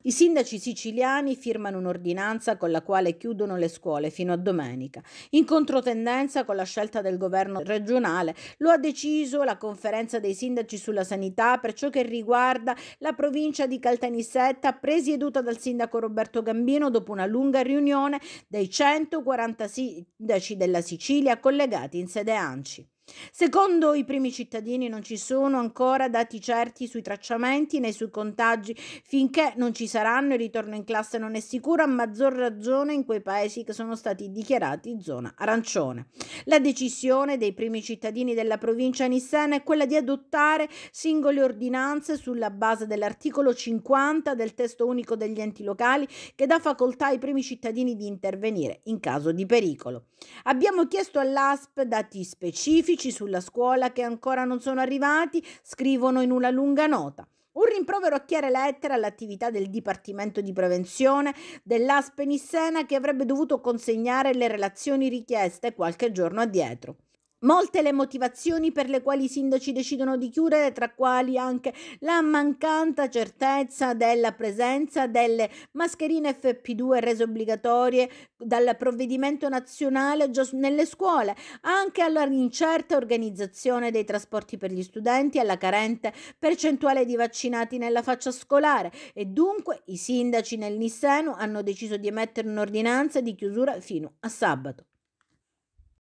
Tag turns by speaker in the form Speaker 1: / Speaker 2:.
Speaker 1: I sindaci siciliani firmano un'ordinanza con la quale chiudono le scuole fino a domenica. In controtendenza con la scelta del governo regionale lo ha deciso la conferenza dei sindaci sulla sanità per ciò che riguarda la provincia di Caltanissetta presieduta dal sindaco Roberto Gambino dopo una lunga riunione dei 140 sindaci della Sicilia collegati in sede ANCI. Secondo i primi cittadini non ci sono ancora dati certi sui tracciamenti né sui contagi. Finché non ci saranno il ritorno in classe non è sicuro, a maggior ragione in quei paesi che sono stati dichiarati zona arancione. La decisione dei primi cittadini della provincia nissena è quella di adottare singole ordinanze sulla base dell'articolo 50 del testo unico degli enti locali che dà facoltà ai primi cittadini di intervenire in caso di pericolo. Abbiamo chiesto all'ASP dati specifici uffici, sulla scuola che ancora non sono arrivati, scrivono in una lunga nota. Un rimprovero a chiare lettere all'attività del Dipartimento di Prevenzione dell'Aspenissena che avrebbe dovuto consegnare le relazioni richieste qualche giorno addietro. Molte le motivazioni per le quali i sindaci decidono di chiudere, tra quali anche la mancata certezza della presenza delle mascherine FP2 rese obbligatorie dal provvedimento nazionale già nelle scuole, anche all'incerta organizzazione dei trasporti per gli studenti, alla carente percentuale di vaccinati nella faccia scolare e dunque i sindaci nel Nisseno hanno deciso di emettere un'ordinanza di chiusura fino a sabato.